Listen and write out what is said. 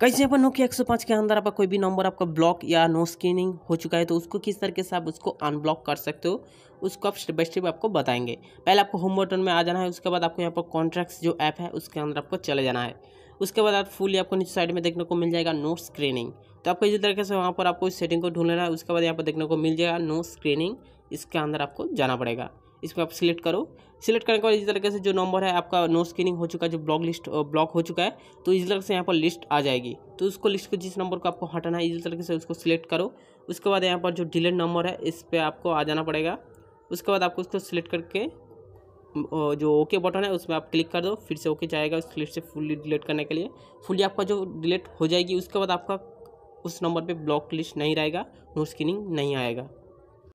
कैसे अपन नोकिया पाँच के अंदर आपका कोई भी नंबर आपका ब्लॉक या नो स्कैनिंग हो चुका है तो उसको किस तरीके से आप उसको अनब्लॉक कर सकते हो उसको आप स्टेप बाई स्टेप आपको बताएंगे पहले आपको होम बटन में आ जाना है उसके बाद आपको यहाँ पर कॉन्ट्रैक्ट्स जो ऐप है उसके अंदर आपको चले जाना है उसके बाद आप फुली आपको नीचे साइड में देखने को मिल जाएगा नो स्क्रीनिंग तो आपको इसी तरीके से वहाँ पर आपको सेटिंग को ढूंढ लेना है उसके बाद यहाँ पर देखने को मिल जाएगा नो स्क्रीनिंग इसके अंदर आपको जाना पड़ेगा इसको आप सिलेक्ट करो सिलेक्ट करने के बाद इसी तरीके से जो नंबर है आपका नो स्क्रीनिंग हो चुका है जो ब्लॉक लिस्ट ब्लॉक हो चुका है तो इसी तरह से यहाँ पर लिस्ट आ जाएगी तो उसको लिस्ट को जिस नंबर को आपको हटाना है इसी तरीके से उसको सिलेक्ट करो उसके बाद यहाँ पर जो डिलेट नंबर है इस पर आपको आ जाना पड़ेगा उसके बाद आपको उसको सिलेक्ट करके जो ओके बटन है उसमें आप क्लिक कर दो फिर से ओके जाएगा उस लिस्ट से फुल्ली डिलीट करने के लिए फुल्ली आपका जो डिलीट हो जाएगी उसके बाद आपका उस नंबर पे ब्लॉक लिस्ट नहीं रहेगा नो स्क्रीनिंग नहीं आएगा